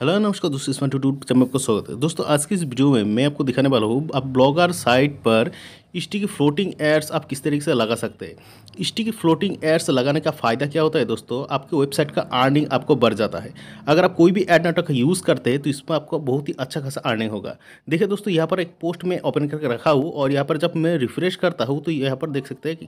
hello नमस्कार दोस्तों इसमें टू टू में आपका स्वागत है दोस्तों आज की इस वीडियो में मैं आपको दिखाने वाला हूँ आप ब्लॉगर साइट पर स्टिकी फ्लोटिंग एड्स आप किस तरीके से लगा सकते हैं स्टिकी फ्लोटिंग एड्स लगाने का फ़ायदा क्या होता है दोस्तों आपके वेबसाइट का अर्निंग आपको बढ़ जाता है अगर आप कोई भी एड नेटवर्क यूज़ करते हैं तो इसमें आपको बहुत ही अच्छा खासा अर्निंग होगा देखिए दोस्तों यहाँ पर एक पोस्ट में ओपन करके रखा हूँ और यहाँ पर जब मैं रिफ्रेश करता हूँ तो यहाँ पर देख सकते हैं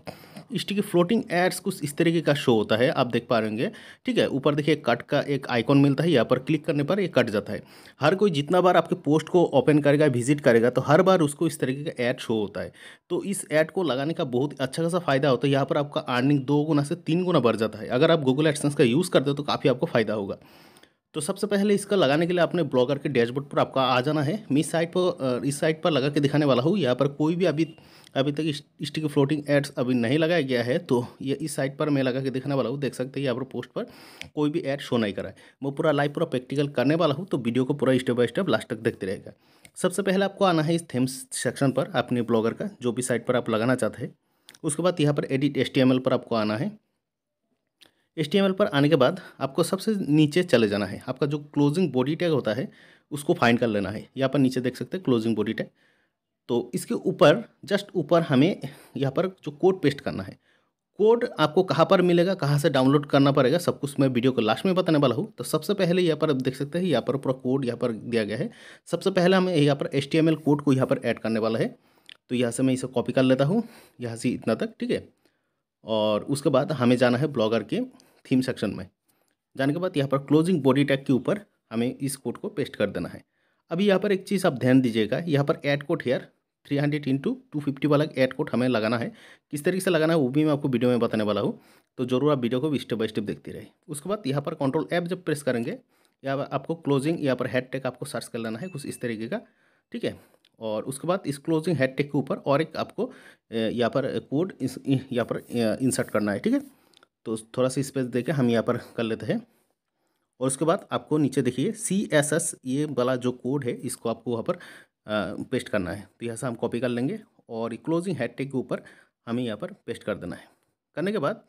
कि स्टिकी फ्लोटिंग एड्स कुछ इस तरीके का शो होता है आप देख पा रहेंगे ठीक है ऊपर देखिए कट का एक आइकॉन मिलता है यहाँ पर क्लिक करने पर यह कट जाता है हर कोई जितना बार आपके पोस्ट को ओपन करेगा विजिट करेगा तो हर बार उसको इस तरीके का एड शो होता है तो इस ऐड को लगाने का बहुत अच्छा खासा फायदा होता है यहाँ पर आपका अर्निंग दो गुना से तीन गुना बढ़ जाता है अगर आप गूगल एडसेंस का यूज़ करते हो तो काफ़ी आपको फायदा होगा तो सबसे पहले इसका लगाने के लिए अपने ब्लॉगर के डैशबोर्ड पर आपका आ जाना है मैं इस साइट पर इस साइट पर लगा के दिखाने वाला हूँ यहाँ पर कोई भी अभी अभी तक स्टिक फ्लोटिंग एड्स अभी नहीं लगाया गया है तो ये इस साइट पर मैं लगा के दिखाने वाला हूँ देख सकते हैं यहाँ पर पोस्ट पर कोई भी एड शो नहीं करा है मैं पूरा लाइव पूरा प्रैक्टिकल करने वाला हूँ तो वीडियो को पूरा स्टेप बाय स्टेप लास्ट तक देखते रहेगा सबसे पहले आपको आना है इस थीम्स सेक्शन पर अपने ब्लॉगर का जो भी साइट पर आप लगाना चाहते हैं उसके बाद यहाँ पर एडिट एस पर आपको आना है एस पर आने के बाद आपको सबसे नीचे चले जाना है आपका जो क्लोजिंग बॉडी टैग होता है उसको फाइंड कर लेना है यहाँ पर नीचे देख सकते हैं क्लोजिंग बॉडी टैग तो इसके ऊपर जस्ट ऊपर हमें यहाँ पर जो कोड पेस्ट करना है कोड आपको कहाँ पर मिलेगा कहाँ से डाउनलोड करना पड़ेगा सब कुछ मैं वीडियो को लास्ट में बताने वाला हूँ तो सबसे पहले यहाँ पर आप देख सकते हैं यहाँ पर पूरा कोड यहाँ पर दिया गया है सबसे पहले हमें यहाँ पर एच कोड को यहाँ पर ऐड करने वाला है तो यहाँ से मैं इसे कॉपी कर लेता हूँ यहाँ से इतना तक ठीक है और उसके बाद हमें जाना है ब्लॉगर के थीम सेक्शन में जाने के बाद यहाँ पर क्लोजिंग बॉडी टैग के ऊपर हमें इस कोड को पेस्ट कर देना है अभी यहाँ पर एक चीज़ आप ध्यान दीजिएगा यहाँ पर ad code here three hundred into two fifty वाला एड कोड हमें लगाना है किस तरीके से लगाना है वो भी मैं आपको वीडियो में बताने वाला हूँ तो जरूर आप वीडियो को स्टेप बाय स्टेप देखते रहे उसके बाद यहाँ पर कंट्रोल ऐप जब प्रेस करेंगे या आपको क्लोजिंग यहाँ पर हेड टेक आपको सर्च कर लेना है कुछ इस तरीके का ठीक है और उसके बाद इस क्लोजिंग हेड टेक के ऊपर और एक आपको यहाँ पर कोड यहाँ पर इंसर्ट करना है ठीक है तो थोड़ा सा स्पेस दे के हम यहाँ पर कर लेते हैं और उसके बाद आपको नीचे देखिए सी एस एस ये वाला जो कोड है इसको आपको वहाँ पर पेस्ट करना है तो यहाँ से हम कॉपी कर लेंगे और क्लोजिंग हेड टेक के ऊपर हमें यहाँ पर पेस्ट कर देना है करने के बाद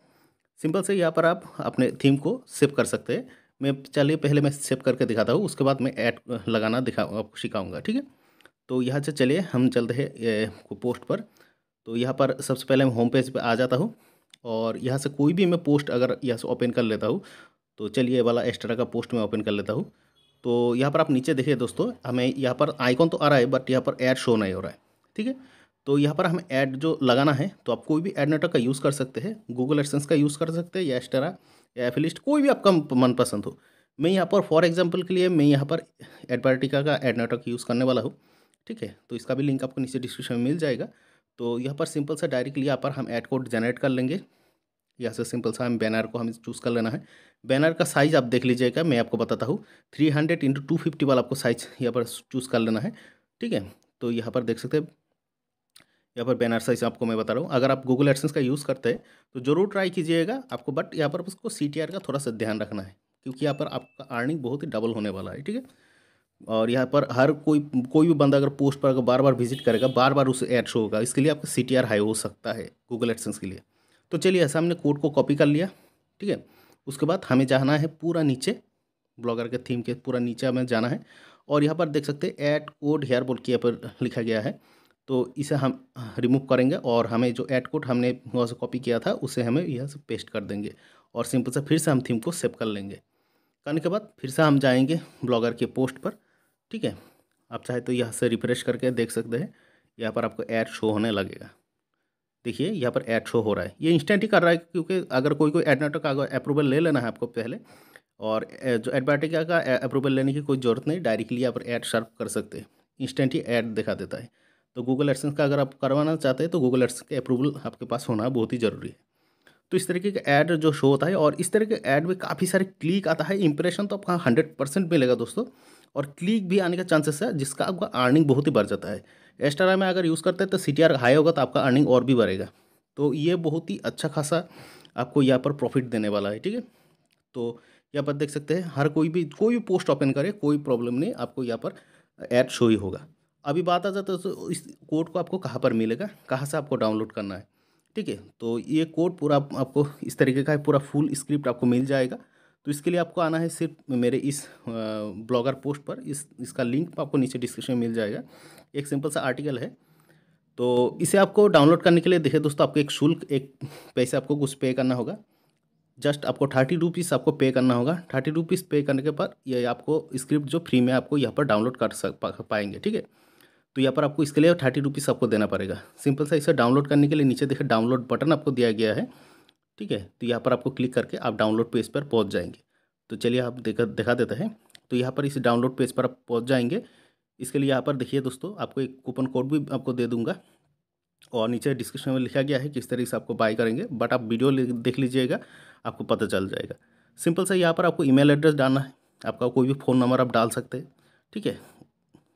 सिंपल से यहाँ पर आप अपने थीम को सेव कर सकते हैं मैं चलिए पहले मैं सेव करके दिखाता हूँ उसके बाद मैं ऐड लगाना दिखा आपको सिखाऊँगा ठीक है तो यहाँ से चलिए हम चलते हैं पोस्ट पर तो यहाँ पर सबसे पहले मैं होम पेज पर आ जाता हूँ और यहाँ से कोई भी मैं पोस्ट अगर यहाँ से ओपन कर लेता हूँ तो चलिए वाला एक्स्ट्रा का पोस्ट मैं ओपन कर लेता हूँ तो यहाँ पर आप नीचे देखिए दोस्तों हमें यहाँ पर आइकॉन तो आ रहा है बट यहाँ पर ऐड शो नहीं हो रहा है ठीक है तो यहाँ पर हमें ऐड जो लगाना है तो आप कोई भी एड नेटवर्क का यूज़ कर सकते हैं गूगल एडसेंस का यूज़ कर सकते हैं या एक्स्ट्रा या एफिलिस्ट कोई भी आपका मनपसंद हो मैं यहाँ पर फॉर एग्जाम्पल के लिए मैं यहाँ पर एडवर्टिका का एड नेटवर्क यूज़ करने वाला हूँ ठीक है तो इसका भी लिंक आपको नीचे डिस्क्रिप्शन में मिल जाएगा तो यहाँ पर सिंपल सा डायरेक्टली यहाँ पर हम ऐड कोड जनरेट कर लेंगे यहाँ से सिंपल सा हम बैनर को हमें चूज़ कर लेना है बैनर का साइज़ आप देख लीजिएगा मैं आपको बताता हूँ three hundred into two fifty वाला आपको साइज़ यहाँ पर चूज़ कर लेना है ठीक है तो यहाँ पर देख सकते हैं यहाँ पर बैनर साइज आपको मैं बता रहा हूँ अगर आप गूगल एडसेंस का यूज़ करते हैं तो ज़रूर ट्राई कीजिएगा आपको बट यहाँ पर उसको सी का थोड़ा सा ध्यान रखना है क्योंकि यहाँ पर आपका अर्निंग बहुत ही डबल होने वाला है ठीक है और यहाँ पर हर कोई कोई भी बंदा अगर पोस्ट पर अगर बार बार विजिट करेगा बार बार उसे ऐड शो होगा इसके लिए आपका सी हाई हो सकता है गूगल एडसेंस के लिए तो चलिए ऐसा हमने कोड को कॉपी कर लिया ठीक है उसके बाद हमें जाना है पूरा नीचे ब्लॉगर के थीम के पूरा नीचे हमें जाना है और यहाँ पर देख सकते हैं ऐड कोड हेयर बोल के यहाँ पर लिखा गया है तो इसे हम रिमूव करेंगे और हमें जो ऐड कोड हमने वहाँ से कॉपी किया था उसे हमें यहाँ से पेस्ट कर देंगे और सिंपल से फिर से हम थीम को सेव कर लेंगे करने के बाद फिर से हम जाएंगे ब्लॉगर के पोस्ट पर ठीक है आप चाहे तो यहाँ से रिफ्रेश करके देख सकते हैं यहाँ पर आपको ऐड शो होने लगेगा देखिए यहाँ पर ऐड शो हो रहा है ये इंस्टेंट ही कर रहा है क्योंकि अगर कोई कोई एडनाटक का अप्रूवल ले लेना है आपको पहले और जो एडबायोटिका का अप्रूवल लेने की कोई ज़रूरत नहीं डायरेक्टली आप ऐड शर्प कर सकते हैं इंस्टेंट ही ऐड दिखा देता है तो गूगल एडसेंस का अगर आप करवाना चाहते हैं तो गूगल एडसेंस का अप्रूवल आपके पास होना बहुत ही ज़रूरी है तो इस तरीके का ऐड जो शो होता है और इस तरह के ऐड में काफ़ी सारे क्लिक आता है इंप्रेशन तो आपका हंड्रेड परसेंट मिलेगा दोस्तों और क्लिक भी आने का चांसेस है जिसका आपका अर्निंग बहुत ही बढ़ जाता है एस्टारा में अगर यूज़ करते हैं तो सी हाई होगा तो आपका अर्निंग और भी बढ़ेगा तो ये बहुत ही अच्छा खासा आपको यहाँ पर प्रॉफिट देने वाला है ठीक है तो यहाँ पर देख सकते हैं हर कोई भी कोई भी पोस्ट ओपन करे कोई प्रॉब्लम नहीं आपको यहाँ पर ऐड शो ही होगा अभी बात आ जाता है तो इस कोड को आपको कहाँ पर मिलेगा कहाँ से आपको डाउनलोड करना है ठीक है तो ये कोड पूरा आपको इस तरीके का है पूरा फुल स्क्रिप्ट आपको मिल जाएगा तो इसके लिए आपको आना है सिर्फ मेरे इस ब्लॉगर पोस्ट पर इस इसका लिंक आपको नीचे डिस्क्रिप्शन में मिल जाएगा एक सिंपल सा आर्टिकल है तो इसे आपको डाउनलोड करने के लिए देखिए दोस्तों आपको एक शुल्क एक पैसे आपको कुछ पे करना होगा जस्ट आपको थर्टी रुपीज़ आपको पे करना होगा थर्टी रुपीज़ पे करने के बाद ये आपको स्क्रिप्ट जो फ्री में आपको यहाँ पर डाउनलोड कर सक पा, पाएंगे ठीक है तो यहाँ पर आपको इसके लिए थर्टी रुपीज़ आपको देना पड़ेगा सिंपल सा इसे डाउनलोड करने के लिए नीचे देखिए डाउनलोड बटन आपको दिया गया है ठीक है तो यहाँ पर आपको क्लिक करके आप डाउनलोड पेज पर पहुँच जाएंगे तो चलिए आप देखा दिखा देते हैं तो यहाँ पर इस डाउनलोड पेज पर आप पहुँच जाएंगे इसके लिए यहाँ पर देखिए दोस्तों आपको एक कूपन कोड भी आपको दे दूंगा और नीचे डिस्क्रिप्शन में लिखा गया है किस तरीके से आपको बाय करेंगे बट आप वीडियो देख लीजिएगा आपको पता चल जाएगा सिंपल सा यहाँ पर आपको ईमेल एड्रेस डालना है आपका कोई भी फ़ोन नंबर आप डाल सकते हैं ठीक है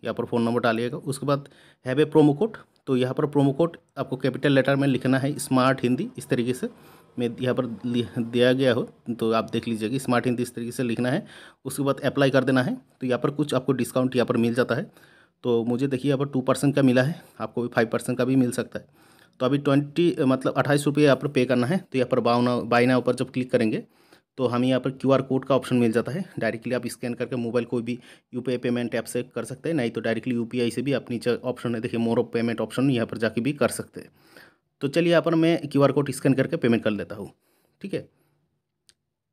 यहाँ पर फ़ोन नंबर डालिएगा उसके बाद हैवे प्रोमो कोड तो यहाँ पर प्रोमो कोड आपको कैपिटल लेटर में लिखना है स्मार्ट हिंदी इस तरीके से में यहाँ पर दिया गया हो तो आप देख लीजिए कि स्मार्ट हिंदी इस तरीके से लिखना है उसके बाद अप्लाई कर देना है तो यहाँ पर कुछ आपको डिस्काउंट यहाँ पर मिल जाता है तो मुझे देखिए यहाँ पर टू परसेंट का मिला है आपको भी फाइव परसेंट का भी मिल सकता है तो अभी ट्वेंटी मतलब अट्ठाईस रुपये यहाँ पर पे करना है तो यहाँ पर बाउना बाइना ऊपर जब क्लिक करेंगे तो हमें यहाँ पर क्यूआर कोड का ऑप्शन मिल जाता है डायरेक्टली आप स्कैन करके मोबाइल कोई भी आई पेमेंट ऐप से कर सकते हैं नहीं तो डायरेक्टली आई से भी आप नीचे ऑप्शन है देखिए मोर ऑफ पेमेंट ऑप्शन यहाँ पर जाके भी कर सकते हैं तो चलिए यहाँ पर मैं क्यू आर कोड स्कैन करके पेमेंट कर लेता हूँ ठीक है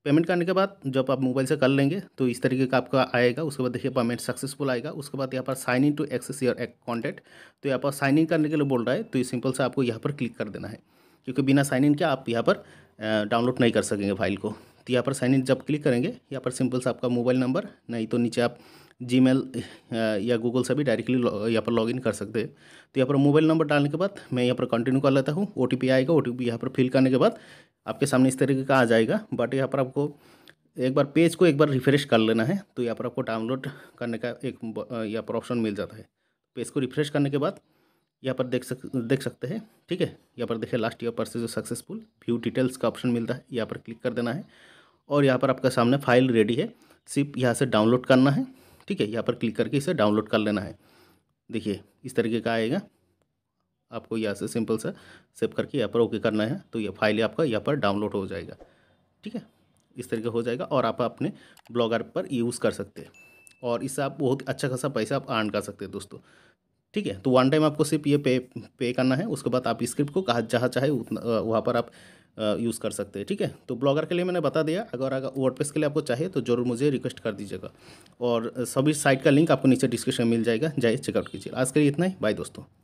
पेमेंट करने के बाद जब आप मोबाइल से कर लेंगे तो इस तरीके का आपका आएगा उसके बाद देखिए पेमेंट सक्सेसफुल आएगा उसके बाद यहाँ पर sign in to access your contact तो यहाँ पर साइन इन करने के लिए बोल रहा है तो ये सिंपल से आपको यहाँ पर क्लिक कर देना है क्योंकि बिना साइन इन के आप यहाँ पर डाउनलोड नहीं कर सकेंगे फाइल को तो यहाँ पर साइन इन जब क्लिक करेंगे यहाँ पर सिंपल से आपका मोबाइल नंबर नहीं तो नीचे आप जी या गूगल से भी डायरेक्टली यहाँ पर लॉगिन कर सकते हैं तो यहाँ पर मोबाइल नंबर डालने के बाद मैं यहाँ पर कंटिन्यू कर लेता हूँ ओ आएगा ओ टी यहाँ पर फिल करने के बाद आपके सामने इस तरीके का आ जाएगा बट यहाँ पर आपको एक बार पेज को एक बार रिफ्रेश कर लेना है तो यहाँ पर आपको डाउनलोड करने का एक यहाँ पर ऑप्शन मिल जाता है पेज को रिफ्रेश करने के बाद यहाँ पर देख सक देख सकते हैं ठीक है यहाँ पर देखिए last year purchase successful view details का ऑप्शन मिलता है यहाँ पर क्लिक कर देना है और यहाँ पर आपका सामने फाइल रेडी है सिर्फ यहाँ से डाउनलोड करना है ठीक है यहाँ पर क्लिक करके इसे डाउनलोड कर लेना है देखिए इस तरीके का आएगा आपको यहाँ से सिंपल सा सेव करके यहाँ पर ओके करना है तो ये फाइल आपका यहाँ पर डाउनलोड हो जाएगा ठीक है इस तरीके हो जाएगा और आप अपने ब्लॉगर पर यूज़ कर सकते हैं और इससे आप बहुत अच्छा खासा पैसा आप अर्न कर सकते हैं दोस्तों ठीक है तो वन टाइम आपको सिर्फ ये पे पे करना है उसके बाद आप स्क्रिप्ट को कहा जहाँ चाहे उतना वहाँ पर आप यूज़ कर सकते हैं ठीक है तो ब्लॉगर के लिए मैंने बता दिया अगर अगर वर्ड के लिए आपको चाहिए तो ज़रूर मुझे रिक्वेस्ट कर दीजिएगा और सभी साइट का लिंक आपको नीचे डिस्क्रिप्शन मिल जाएगा जाइए चेकआउट कीजिए आज के लिए इतना ही बाय दोस्तों